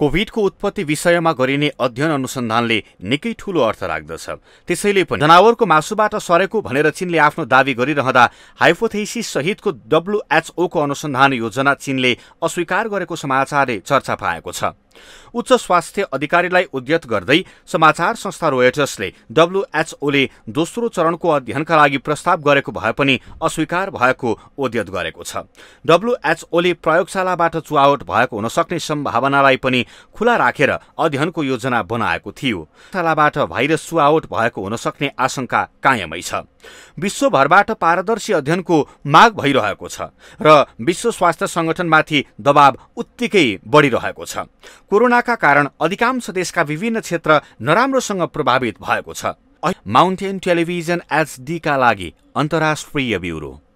कोभिडको उत्पत्ति विषयमा गरिने अध्ययन अनुसन्धानले निकै ठूलो अर्थ राख्दछ त्यसैले पनि जनावरको मासुबाट सरेको भनेर चीनले आफ्नो दावी गरिरहँदा हाइपोथेसिस सहितको डब्लुएचओको अनुसन्धान योजना चीनले अस्वीकार गरेको समाचारले चर्चा पाएको छ उच्च स्वास्थ्य अधिकारीलाई उद्यत गर्दै समाचार संस्था रोयटर्सले डब्लुएचओले दोस्रो चरणको अध्ययनका लागि प्रस्ताव गरेको भए पनि अस्वीकार भएको उद्यत गरेको छ डब्लुएचओले प्रयोगशालाबाट चुहावट भएको हुन सक्ने सम्भावनालाई पनि खुला राखेर अध्ययनको योजना बनाएको थियो शालाबाट भाइरस चुहावट भएको हुन सक्ने आशंका कायमै छ विश्वभरबाट पारदर्शी अध्ययनको माग भइरहेको छ र विश्व स्वास्थ्य सङ्गठनमाथि दबाव उत्तिकै बढिरहेको छ कोरोनाका कारण अधिकांश देशका विभिन्न क्षेत्र नराम्रोसँग प्रभावित भएको छ माउन्टेन टेलिभिजन एचडीका लागि अन्तर्राष्ट्रिय ब्युरो